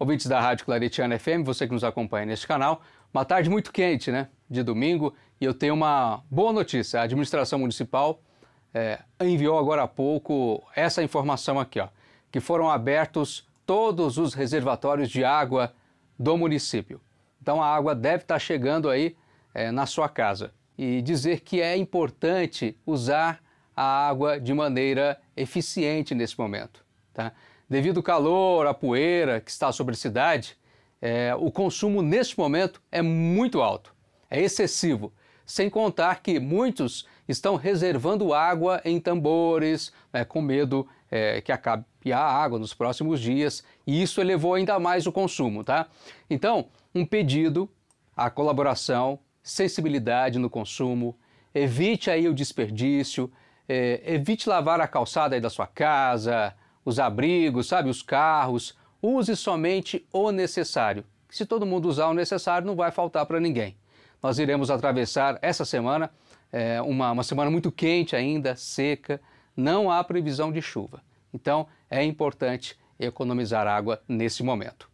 Ouvintes da Rádio Claretiana FM, você que nos acompanha neste canal, uma tarde muito quente, né? De domingo, e eu tenho uma boa notícia. A administração municipal é, enviou agora há pouco essa informação aqui, ó, que foram abertos todos os reservatórios de água do município. Então a água deve estar chegando aí é, na sua casa. E dizer que é importante usar a água de maneira eficiente nesse momento. Tá? Devido ao calor, à poeira que está sobre a cidade, é, o consumo neste momento é muito alto, é excessivo. Sem contar que muitos estão reservando água em tambores, né, com medo é, que acabe a água nos próximos dias, e isso elevou ainda mais o consumo, tá? Então, um pedido à colaboração, sensibilidade no consumo, evite aí o desperdício, é, evite lavar a calçada aí da sua casa, os abrigos, sabe, os carros. Use somente o necessário. Se todo mundo usar o necessário, não vai faltar para ninguém. Nós iremos atravessar essa semana, é, uma, uma semana muito quente ainda, seca, não há previsão de chuva. Então, é importante economizar água nesse momento.